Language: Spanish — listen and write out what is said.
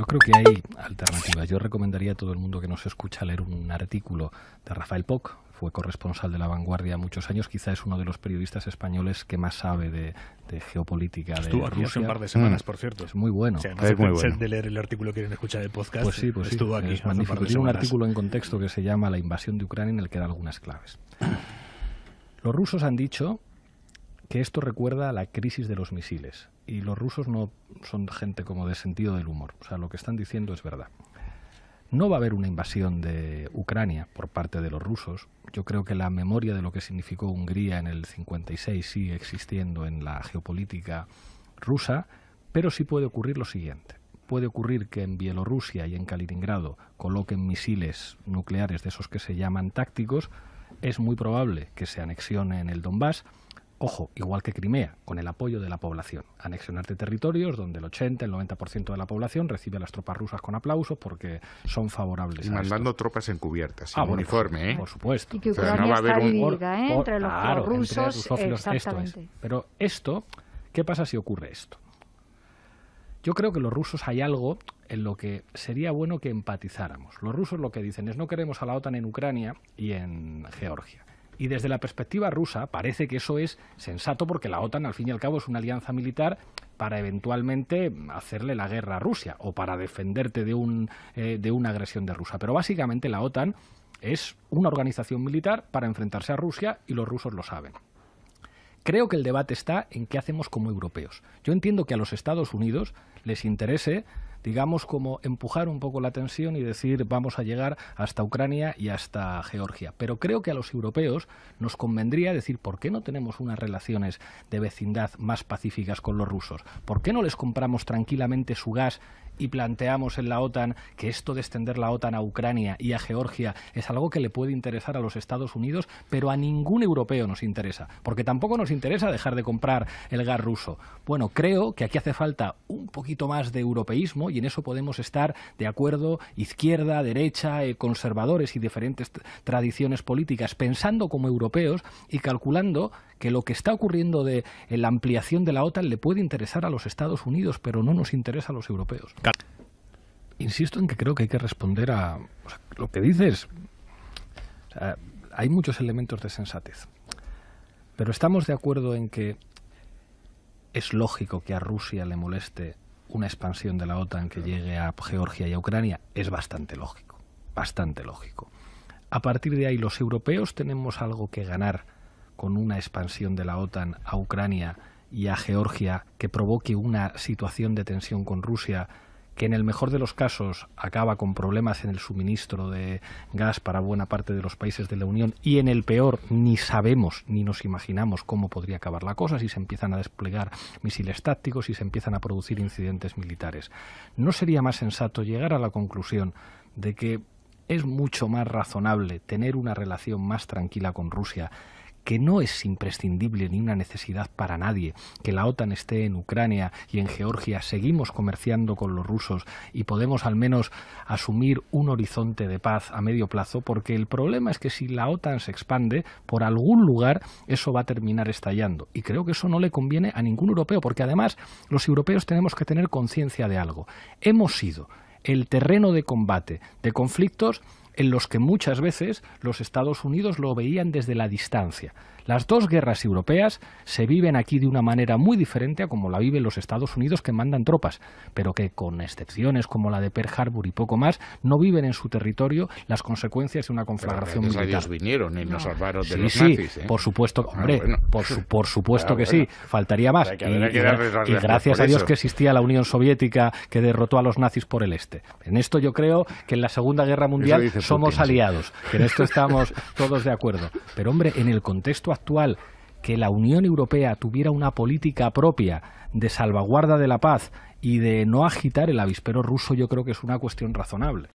Yo creo que hay alternativas. Yo recomendaría a todo el mundo que nos escucha leer un artículo de Rafael Poc, fue corresponsal de La Vanguardia muchos años, quizá es uno de los periodistas españoles que más sabe de, de geopolítica. Estuvo de Rusia un par de semanas, mm. por cierto. Es muy bueno. es de leer el artículo que quieren escuchar el podcast. Pues sí, pues sí. Estuvo aquí. Es un artículo en contexto que se llama La invasión de Ucrania en el que da algunas claves. Los rusos han dicho que esto recuerda a la crisis de los misiles. Y los rusos no son gente como de sentido del humor. O sea, lo que están diciendo es verdad. No va a haber una invasión de Ucrania por parte de los rusos. Yo creo que la memoria de lo que significó Hungría en el 56 sigue existiendo en la geopolítica rusa, pero sí puede ocurrir lo siguiente. Puede ocurrir que en Bielorrusia y en Kaliningrado coloquen misiles nucleares de esos que se llaman tácticos. Es muy probable que se anexione en el Donbass ojo, igual que Crimea, con el apoyo de la población. Anexionarte territorios donde el 80, el 90% de la población recibe a las tropas rusas con aplausos porque son favorables. Y mandando tropas encubiertas, sin ah, uniforme, ¿eh? Por supuesto. Y que no va a haber un... ¿eh? entre los rusos, los Pero esto, ¿qué pasa si ocurre esto? Yo creo que los rusos hay algo en lo que sería bueno que empatizáramos. Los rusos lo que dicen es no queremos a la OTAN en Ucrania y en Georgia. Y desde la perspectiva rusa parece que eso es sensato porque la OTAN al fin y al cabo es una alianza militar para eventualmente hacerle la guerra a Rusia o para defenderte de, eh, una agresión de Rusia. Pero básicamente la OTAN es una organización militar para enfrentarse a Rusia y los rusos lo saben. Creo que el debate está en qué hacemos como europeos. Yo entiendo que a los Estados Unidos les interese digamos, como empujar un poco la tensión y decir vamos a llegar hasta Ucrania y hasta Georgia. Pero creo que a los europeos nos convendría decir por qué no tenemos unas relaciones de vecindad más pacíficas con los rusos, por qué no les compramos tranquilamente su gas y planteamos en la OTAN que esto de extender la OTAN a Ucrania y a Georgia es algo que le puede interesar a los Estados Unidos, pero a ningún europeo nos interesa, porque tampoco nos interesa dejar de comprar el gas ruso. Bueno, creo que aquí hace falta un poquito más de europeísmo y en eso podemos estar de acuerdo izquierda, derecha, eh, conservadores y diferentes tradiciones políticas, pensando como europeos y calculando que lo que está ocurriendo de la ampliación de la OTAN le puede interesar a los Estados Unidos, pero no nos interesa a los europeos. Insisto en que creo que hay que responder a lo que dices. hay muchos elementos de sensatez. Pero estamos de acuerdo en que es lógico que a Rusia le moleste una expansión de la OTAN que llegue a Georgia y a Ucrania. Es bastante lógico, bastante lógico. A partir de ahí, los europeos tenemos algo que ganar con una expansión de la OTAN a Ucrania y a Georgia que provoque una situación de tensión con Rusia que en el mejor de los casos acaba con problemas en el suministro de gas para buena parte de los países de la Unión y en el peor ni sabemos ni nos imaginamos cómo podría acabar la cosa si se empiezan a desplegar misiles tácticos, y se empiezan a producir incidentes militares. ¿No sería más sensato llegar a la conclusión de que es mucho más razonable tener una relación más tranquila con Rusia que no es imprescindible ni una necesidad para nadie que la OTAN esté en Ucrania y en Georgia, seguimos comerciando con los rusos y podemos al menos asumir un horizonte de paz a medio plazo, porque el problema es que si la OTAN se expande por algún lugar, eso va a terminar estallando. Y creo que eso no le conviene a ningún europeo, porque además los europeos tenemos que tener conciencia de algo. Hemos sido el terreno de combate de conflictos en los que muchas veces los Estados Unidos lo veían desde la distancia. Las dos guerras europeas se viven aquí de una manera muy diferente a como la viven los Estados Unidos que mandan tropas, pero que con excepciones como la de Pearl Harbor y poco más, no viven en su territorio las consecuencias de una conflagración pero militar. Ellos vinieron y nos salvaron de los nazis, ¿eh? por supuesto, ah, Por, supuesto ah, que sí, faltaría más. y gracias a Dios que existía la Unión Soviética que derrotó a los nazis por el este. En esto yo creo que en la Segunda Guerra Mundial somos aliados, en esto estamos todos de acuerdo. Pero hombre, en el contexto actual que la Unión Europea tuviera una política propia de salvaguarda de la paz y de no agitar el avispero ruso, yo creo que es una cuestión razonable.